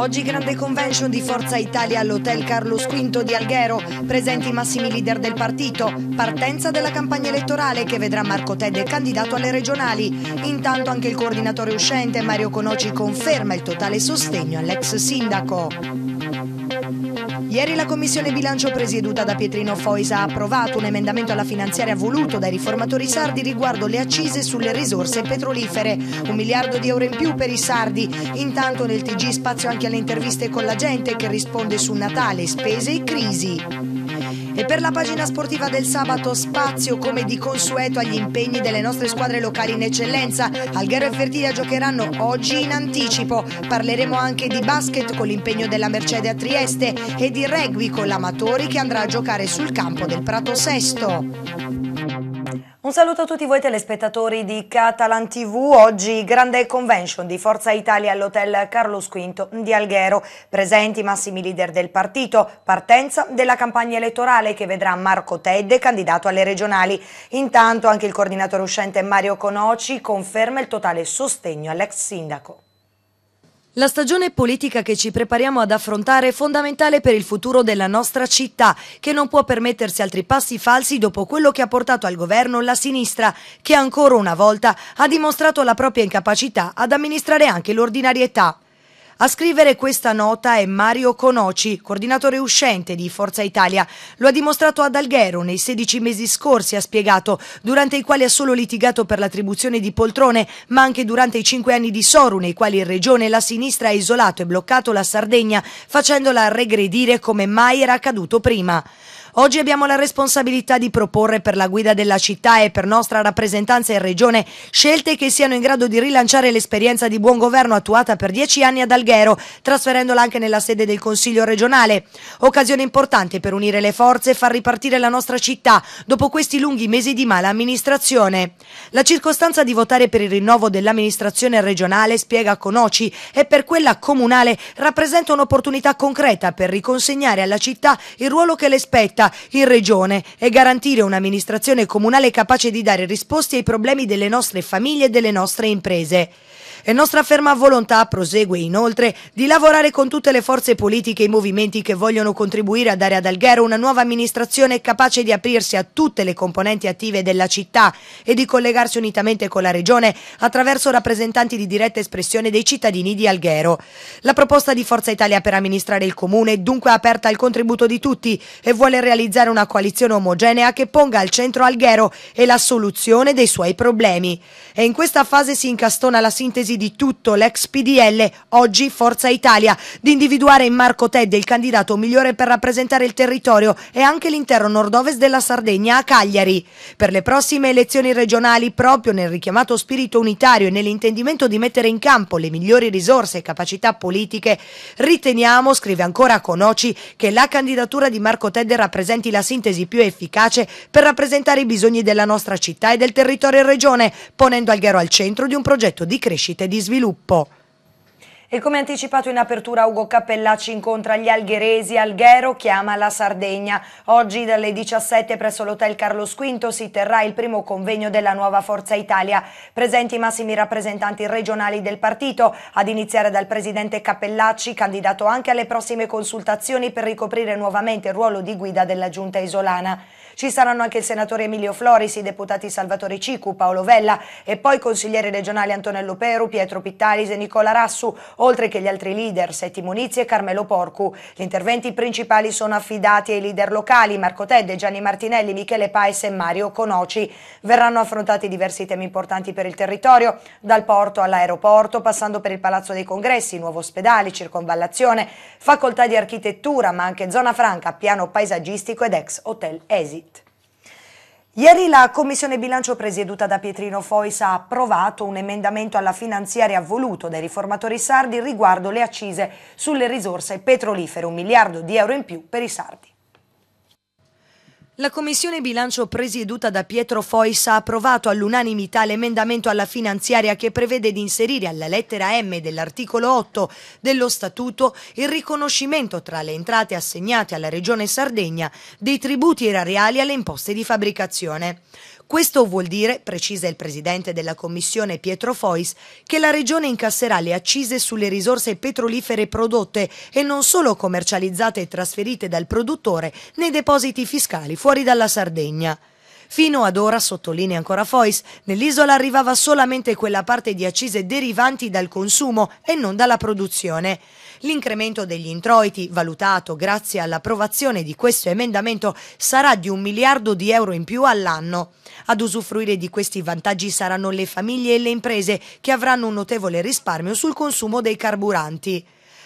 Oggi grande convention di Forza Italia all'Hotel Carlo V di Alghero, presenti i massimi leader del partito, partenza della campagna elettorale che vedrà Marco Tedde candidato alle regionali. Intanto anche il coordinatore uscente Mario Conoci conferma il totale sostegno all'ex sindaco. Ieri la Commissione Bilancio presieduta da Pietrino Fois ha approvato un emendamento alla finanziaria voluto dai riformatori sardi riguardo le accise sulle risorse petrolifere. Un miliardo di euro in più per i sardi. Intanto nel TG spazio anche alle interviste con la gente che risponde su Natale, spese e crisi. E per la pagina sportiva del sabato spazio come di consueto agli impegni delle nostre squadre locali in eccellenza. Alghero e Fertilia giocheranno oggi in anticipo. Parleremo anche di basket con l'impegno della Mercede a Trieste e di rugby con l'Amatori che andrà a giocare sul campo del Prato Sesto. Un saluto a tutti voi telespettatori di Catalan TV, oggi grande convention di Forza Italia all'Hotel Carlos V di Alghero, presenti i massimi leader del partito, partenza della campagna elettorale che vedrà Marco Tedde candidato alle regionali. Intanto anche il coordinatore uscente Mario Conoci conferma il totale sostegno all'ex sindaco. La stagione politica che ci prepariamo ad affrontare è fondamentale per il futuro della nostra città, che non può permettersi altri passi falsi dopo quello che ha portato al governo la sinistra, che ancora una volta ha dimostrato la propria incapacità ad amministrare anche l'ordinarietà. A scrivere questa nota è Mario Conoci, coordinatore uscente di Forza Italia. Lo ha dimostrato ad Alghero nei 16 mesi scorsi, ha spiegato, durante i quali ha solo litigato per l'attribuzione di poltrone, ma anche durante i cinque anni di Soru, nei quali in regione la sinistra ha isolato e bloccato la Sardegna, facendola regredire come mai era accaduto prima. Oggi abbiamo la responsabilità di proporre per la guida della città e per nostra rappresentanza in regione scelte che siano in grado di rilanciare l'esperienza di buon governo attuata per dieci anni ad Alghero, trasferendola anche nella sede del Consiglio regionale. Occasione importante per unire le forze e far ripartire la nostra città dopo questi lunghi mesi di mala amministrazione. La circostanza di votare per il rinnovo dell'amministrazione regionale, spiega Conoci, e per quella comunale rappresenta un'opportunità concreta per riconsegnare alla città il ruolo che le spetta diretta in regione e garantire un'amministrazione comunale capace di dare risposte ai problemi delle nostre famiglie e delle nostre imprese. E nostra ferma volontà, prosegue inoltre, di lavorare con tutte le forze politiche e i movimenti che vogliono contribuire a dare ad Alghero una nuova amministrazione capace di aprirsi a tutte le componenti attive della città e di collegarsi unitamente con la regione attraverso rappresentanti di diretta espressione dei cittadini di Alghero. La proposta di Forza Italia per amministrare il comune è dunque aperta al contributo di tutti e vuole realizzare una coalizione omogenea che ponga al centro Alghero e la soluzione dei suoi problemi. E in questa fase si incastona la sintesi attesi di tutto l'ex PDL, oggi Forza Italia, di individuare in Marco Tedde il candidato migliore per rappresentare il territorio e anche l'intero nord-ovest della Sardegna a Cagliari. Per le prossime elezioni regionali, proprio nel richiamato spirito unitario e nell'intendimento di mettere in campo le migliori risorse e capacità politiche, riteniamo, scrive ancora Conoci, che la candidatura di Marco Tedde rappresenti la sintesi più efficace per rappresentare i bisogni della nostra città e del territorio e regione, ponendo Alghero al centro di un progetto di crescita limite di sviluppo. E come anticipato in apertura, Ugo Cappellacci incontra gli algheresi. Alghero chiama la Sardegna. Oggi dalle 17 presso l'Hotel Carlo V si terrà il primo convegno della nuova Forza Italia. Presenti i massimi rappresentanti regionali del partito, ad iniziare dal presidente Cappellacci, candidato anche alle prossime consultazioni per ricoprire nuovamente il ruolo di guida della giunta isolana. Ci saranno anche il senatore Emilio Floris, i deputati Salvatore Cicu, Paolo Vella e poi consiglieri regionali Antonello Peru, Pietro Pittalis e Nicola Rassu, oltre che gli altri leader Settimo Nizzi e Carmelo Porcu. Gli interventi principali sono affidati ai leader locali Marco Tedde, Gianni Martinelli, Michele Paes e Mario Conoci. Verranno affrontati diversi temi importanti per il territorio, dal porto all'aeroporto, passando per il Palazzo dei Congressi, nuovo ospedale, circonvallazione, facoltà di architettura, ma anche zona franca, piano paesaggistico ed ex hotel Esi. Ieri la Commissione Bilancio presieduta da Pietrino Fois ha approvato un emendamento alla finanziaria voluto dai riformatori sardi riguardo le accise sulle risorse petrolifere, un miliardo di euro in più per i sardi. La Commissione Bilancio presieduta da Pietro Fois ha approvato all'unanimità l'emendamento alla finanziaria che prevede di inserire alla lettera M dell'articolo 8 dello Statuto il riconoscimento tra le entrate assegnate alla Regione Sardegna dei tributi erariali alle imposte di fabbricazione. Questo vuol dire, precisa il presidente della commissione Pietro Fois, che la regione incasserà le accise sulle risorse petrolifere prodotte e non solo commercializzate e trasferite dal produttore nei depositi fiscali fuori dalla Sardegna. Fino ad ora, sottolinea ancora Fois, nell'isola arrivava solamente quella parte di accise derivanti dal consumo e non dalla produzione. L'incremento degli introiti, valutato grazie all'approvazione di questo emendamento, sarà di un miliardo di euro in più all'anno. Ad usufruire di questi vantaggi saranno le famiglie e le imprese che avranno un notevole risparmio sul consumo dei carburanti.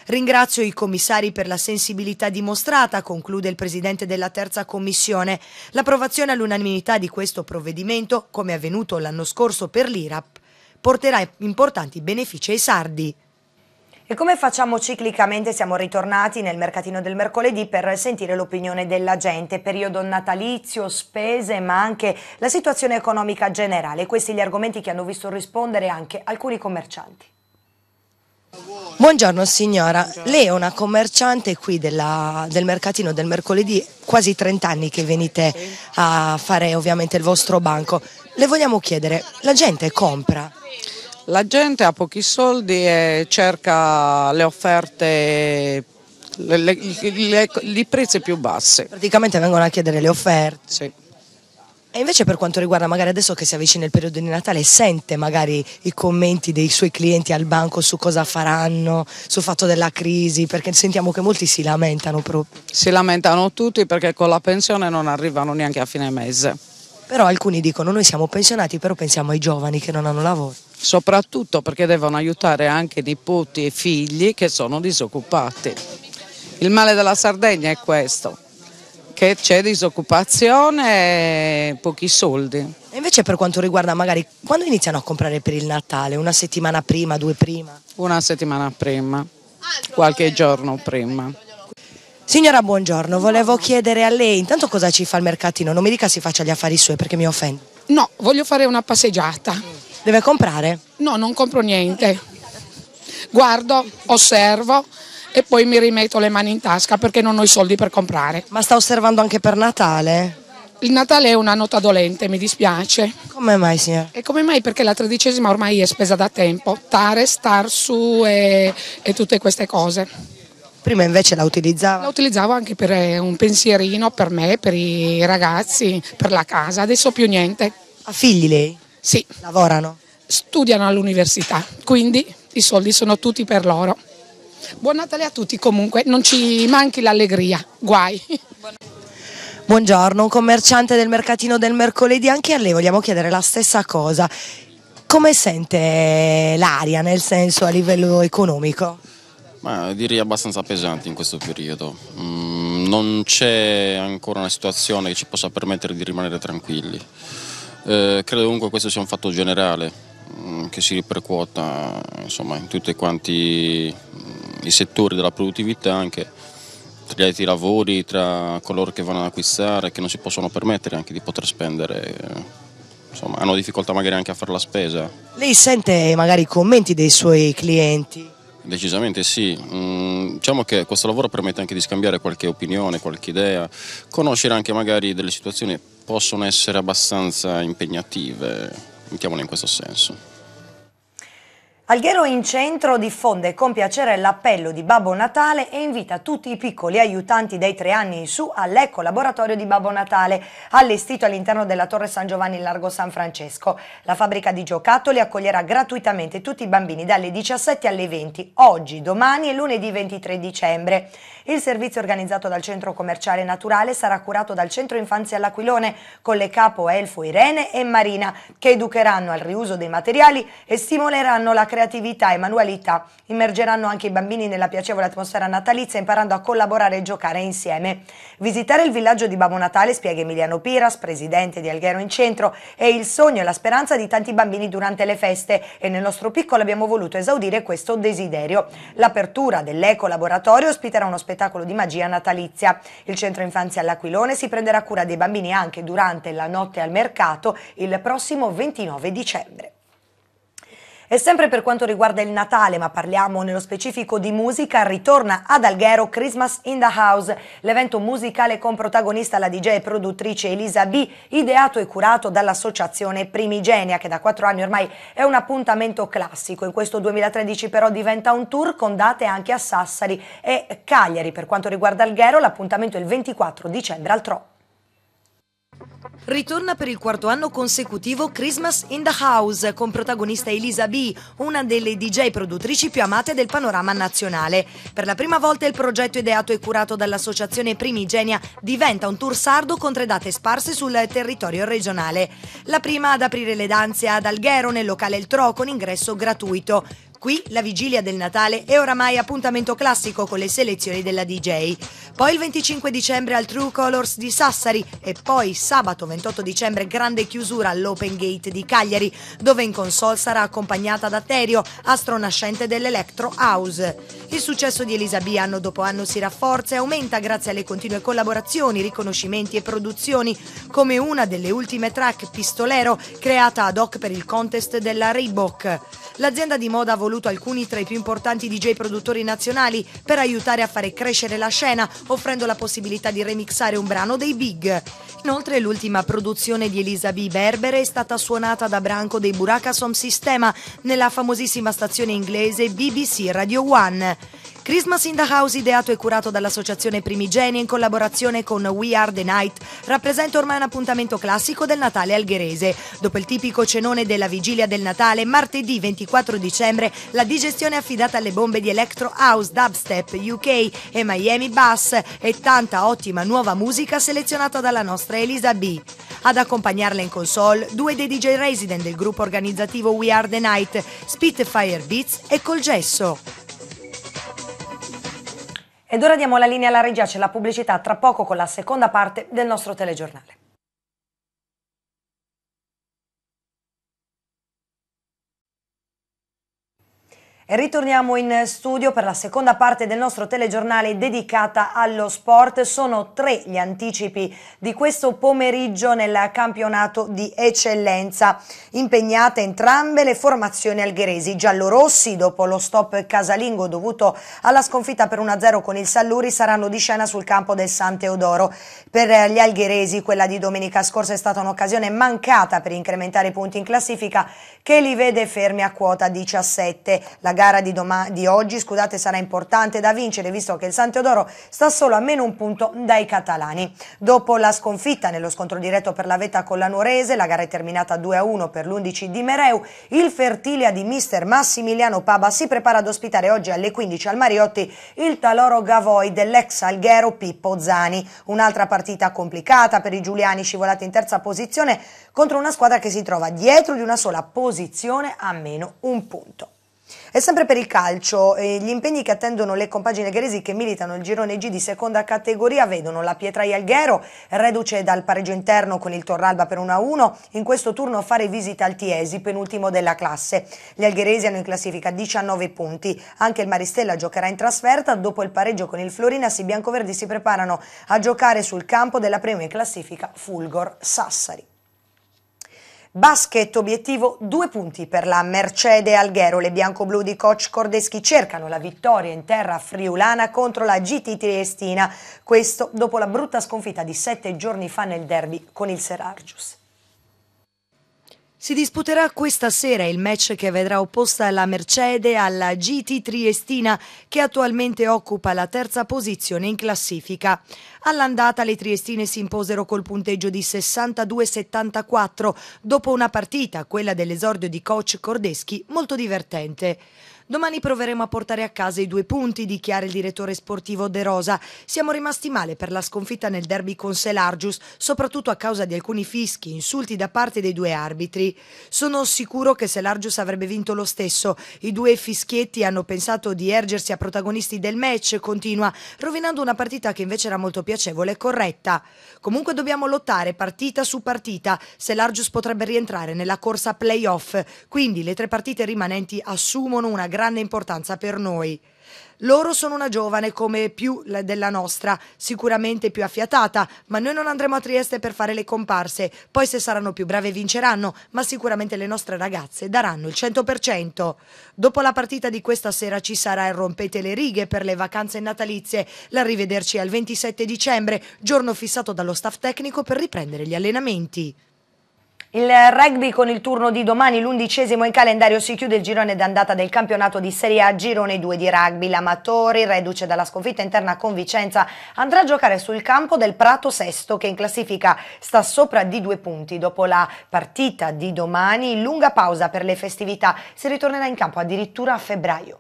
Ringrazio i commissari per la sensibilità dimostrata, conclude il presidente della terza commissione. L'approvazione all'unanimità di questo provvedimento, come avvenuto l'anno scorso per l'IRAP, porterà importanti benefici ai sardi. E come facciamo ciclicamente siamo ritornati nel mercatino del mercoledì per sentire l'opinione della gente, periodo natalizio, spese, ma anche la situazione economica generale. Questi gli argomenti che hanno visto rispondere anche alcuni commercianti. Buongiorno signora, lei è una commerciante qui della, del mercatino del mercoledì, quasi 30 anni che venite a fare ovviamente il vostro banco. Le vogliamo chiedere, la gente compra? La gente ha pochi soldi e cerca le offerte, le, le, le, i prezzi più bassi. Praticamente vengono a chiedere le offerte. Sì. E invece per quanto riguarda magari adesso che si avvicina il periodo di Natale, sente magari i commenti dei suoi clienti al banco su cosa faranno, sul fatto della crisi, perché sentiamo che molti si lamentano proprio. Si lamentano tutti perché con la pensione non arrivano neanche a fine mese. Però alcuni dicono noi siamo pensionati però pensiamo ai giovani che non hanno lavoro soprattutto perché devono aiutare anche nipoti e figli che sono disoccupati. Il male della Sardegna è questo, che c'è disoccupazione e pochi soldi. E invece per quanto riguarda magari quando iniziano a comprare per il Natale? Una settimana prima, due prima? Una settimana prima, qualche giorno prima. Signora, buongiorno. Volevo chiedere a lei intanto cosa ci fa il mercatino. Non mi dica si faccia gli affari suoi perché mi offende. No, voglio fare una passeggiata. Deve comprare? No, non compro niente. Guardo, osservo e poi mi rimetto le mani in tasca perché non ho i soldi per comprare. Ma sta osservando anche per Natale? Il Natale è una nota dolente, mi dispiace. Come mai, signora? E come mai? Perché la tredicesima ormai è spesa da tempo. Tare, star su e, e tutte queste cose. Prima invece la utilizzavo? La utilizzavo anche per eh, un pensierino, per me, per i ragazzi, per la casa. Adesso più niente. Ha figli lei? Sì. Lavorano? Studiano all'università, quindi i soldi sono tutti per loro. Buon Natale a tutti comunque, non ci manchi l'allegria, guai. Buongiorno, un commerciante del mercatino del mercoledì, anche a lei vogliamo chiedere la stessa cosa. Come sente l'aria nel senso a livello economico? Ma direi abbastanza pesante in questo periodo. Mm, non c'è ancora una situazione che ci possa permettere di rimanere tranquilli. Eh, credo comunque questo sia un fatto generale mm, che si ripercuota insomma, in tutti quanti mm, i settori della produttività, anche tra gli altri lavori, tra coloro che vanno ad acquistare, che non si possono permettere anche di poter spendere. Eh, insomma, hanno difficoltà magari anche a fare la spesa. Lei sente magari i commenti dei suoi clienti? Decisamente sì, mm, diciamo che questo lavoro permette anche di scambiare qualche opinione, qualche idea, conoscere anche magari delle situazioni che possono essere abbastanza impegnative, mettiamole in questo senso. Alghero in centro diffonde con piacere l'appello di Babbo Natale e invita tutti i piccoli aiutanti dai tre anni in su all'Eco Laboratorio di Babbo Natale, allestito all'interno della Torre San Giovanni in Largo San Francesco. La fabbrica di giocattoli accoglierà gratuitamente tutti i bambini dalle 17 alle 20, oggi, domani e lunedì 23 dicembre. Il servizio organizzato dal Centro Commerciale Naturale sarà curato dal Centro Infanzia all'Aquilone con le capo Elfo Irene e Marina, che educheranno al riuso dei materiali e stimoleranno la creazione creatività e manualità immergeranno anche i bambini nella piacevole atmosfera natalizia imparando a collaborare e giocare insieme. Visitare il villaggio di Babbo Natale, spiega Emiliano Piras, presidente di Alghero in Centro, è il sogno e la speranza di tanti bambini durante le feste e nel nostro piccolo abbiamo voluto esaudire questo desiderio. L'apertura dell'Eco Laboratorio ospiterà uno spettacolo di magia natalizia. Il Centro Infanzia all'Aquilone si prenderà cura dei bambini anche durante la notte al mercato il prossimo 29 dicembre. E sempre per quanto riguarda il Natale, ma parliamo nello specifico di musica, ritorna ad Alghero Christmas in the House, l'evento musicale con protagonista la DJ e produttrice Elisa B, ideato e curato dall'associazione Primigenia, che da quattro anni ormai è un appuntamento classico. In questo 2013 però diventa un tour con date anche a Sassari e Cagliari. Per quanto riguarda Alghero, l'appuntamento è il 24 dicembre al Tro. Ritorna per il quarto anno consecutivo Christmas in the House con protagonista Elisa B, una delle DJ produttrici più amate del panorama nazionale. Per la prima volta il progetto ideato e curato dall'associazione Primigenia diventa un tour sardo con tre date sparse sul territorio regionale. La prima ad aprire le danze ad Alghero nel locale Il Tro con ingresso gratuito. Qui la vigilia del Natale è oramai appuntamento classico con le selezioni della DJ. Poi il 25 dicembre al True Colors di Sassari e poi sabato 28 dicembre grande chiusura all'Open Gate di Cagliari, dove in console sarà accompagnata da Terio, astronascente dell'Electro House. Il successo di Elisabia anno dopo anno si rafforza e aumenta grazie alle continue collaborazioni, riconoscimenti e produzioni, come una delle ultime track Pistolero creata ad hoc per il contest della Reebok l'azienda di moda ha voluto alcuni tra i più importanti DJ produttori nazionali per aiutare a fare crescere la scena, offrendo la possibilità di remixare un brano dei big. Inoltre l'ultima produzione di Elisa B. Berbere è stata suonata da Branco dei Buraka Sistema nella famosissima stazione inglese BBC Radio One. Christmas in the House, ideato e curato dall'associazione Primigenia in collaborazione con We Are the Night, rappresenta ormai un appuntamento classico del Natale algherese. Dopo il tipico cenone della vigilia del Natale, martedì 24 dicembre, la digestione è affidata alle bombe di Electro House, Dubstep, UK e Miami Bass e tanta ottima nuova musica selezionata dalla nostra Elisa B. Ad accompagnarla in console, due dei DJ resident del gruppo organizzativo We Are the Night, Spitfire Beats e Col Gesso. Ed ora diamo la linea alla regia, c'è la pubblicità tra poco con la seconda parte del nostro telegiornale. ritorniamo in studio per la seconda parte del nostro telegiornale dedicata allo sport. Sono tre gli anticipi di questo pomeriggio nel campionato di eccellenza. Impegnate entrambe le formazioni algheresi. Giallorossi, dopo lo stop casalingo dovuto alla sconfitta per 1-0 con il Salluri, saranno di scena sul campo del San Teodoro. Per gli algheresi quella di domenica scorsa è stata un'occasione mancata per incrementare i punti in classifica che li vede fermi a quota 17. La gara di, di oggi scusate, sarà importante da vincere visto che il San Teodoro sta solo a meno un punto dai catalani. Dopo la sconfitta nello scontro diretto per la vetta con la Nuorese, la gara è terminata 2-1 per l'11 di Mereu, il Fertilia di mister Massimiliano Paba si prepara ad ospitare oggi alle 15 al Mariotti il Taloro Gavoi dell'ex Alghero Pippo Zani. Un'altra partita complicata per i giuliani scivolati in terza posizione contro una squadra che si trova dietro di una sola posizione a meno un punto. E sempre per il calcio, gli impegni che attendono le compagini gheresi che militano il girone G di seconda categoria vedono la Pietraia Alghero, reduce dal pareggio interno con il Torralba per 1-1, in questo turno fare visita al Tiesi, penultimo della classe. Gli algheresi hanno in classifica 19 punti, anche il Maristella giocherà in trasferta, dopo il pareggio con il Florinasi i biancoverdi si preparano a giocare sul campo della prima in classifica Fulgor Sassari. Basket obiettivo due punti per la Mercede Alghero. Le bianco-blu di coach Cordeschi cercano la vittoria in terra friulana contro la GT Triestina. Questo dopo la brutta sconfitta di sette giorni fa nel derby con il Serargius. Si disputerà questa sera il match che vedrà opposta la Mercede alla GT Triestina che attualmente occupa la terza posizione in classifica. All'andata le triestine si imposero col punteggio di 62-74 dopo una partita, quella dell'esordio di coach Cordeschi, molto divertente. Domani proveremo a portare a casa i due punti, dichiara il direttore sportivo De Rosa. Siamo rimasti male per la sconfitta nel derby con Selargius, soprattutto a causa di alcuni fischi, insulti da parte dei due arbitri. Sono sicuro che Selargius avrebbe vinto lo stesso. I due fischietti hanno pensato di ergersi a protagonisti del match, continua, rovinando una partita che invece era molto piacevole piacevole e corretta. Comunque dobbiamo lottare partita su partita se l'Argius potrebbe rientrare nella corsa playoff, quindi le tre partite rimanenti assumono una grande importanza per noi. Loro sono una giovane come più della nostra, sicuramente più affiatata, ma noi non andremo a Trieste per fare le comparse. Poi se saranno più brave vinceranno, ma sicuramente le nostre ragazze daranno il 100%. Dopo la partita di questa sera ci sarà il rompete le righe per le vacanze natalizie. L'arrivederci al 27 dicembre, giorno fissato dallo staff tecnico per riprendere gli allenamenti. Il rugby con il turno di domani, l'undicesimo in calendario, si chiude il girone d'andata del campionato di Serie A, girone 2 di rugby. L'Amatori, reduce dalla sconfitta interna con Vicenza, andrà a giocare sul campo del Prato Sesto, che in classifica sta sopra di due punti. Dopo la partita di domani, lunga pausa per le festività, si ritornerà in campo addirittura a febbraio.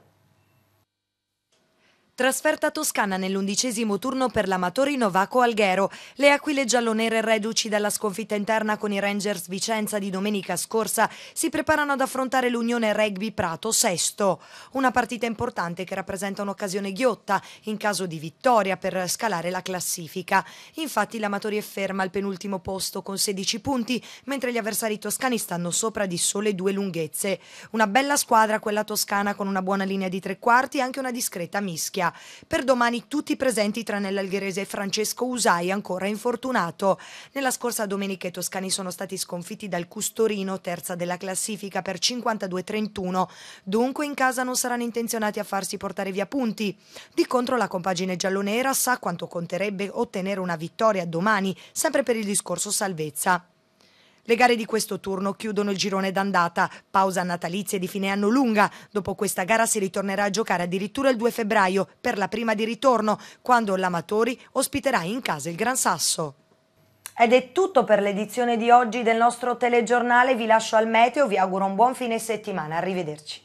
Trasferta toscana nell'undicesimo turno per l'Amatori Novaco Alghero. Le aquile giallonere reduci dalla sconfitta interna con i Rangers Vicenza di domenica scorsa si preparano ad affrontare l'Unione Rugby Prato Sesto. Una partita importante che rappresenta un'occasione ghiotta in caso di vittoria per scalare la classifica. Infatti l'Amatori è ferma al penultimo posto con 16 punti, mentre gli avversari toscani stanno sopra di sole due lunghezze. Una bella squadra quella toscana con una buona linea di tre quarti e anche una discreta mischia. Turchia. Per domani tutti presenti tranne l'algherese Francesco Usai, ancora infortunato. Nella scorsa domenica i toscani sono stati sconfitti dal Custorino, terza della classifica, per 52-31. Dunque in casa non saranno intenzionati a farsi portare via punti. Di contro la compagine giallonera sa quanto conterebbe ottenere una vittoria domani, sempre per il discorso salvezza. Le gare di questo turno chiudono il girone d'andata, pausa natalizia di fine anno lunga. Dopo questa gara si ritornerà a giocare addirittura il 2 febbraio per la prima di ritorno, quando l'Amatori ospiterà in casa il Gran Sasso. Ed è tutto per l'edizione di oggi del nostro telegiornale, vi lascio al meteo, vi auguro un buon fine settimana, arrivederci.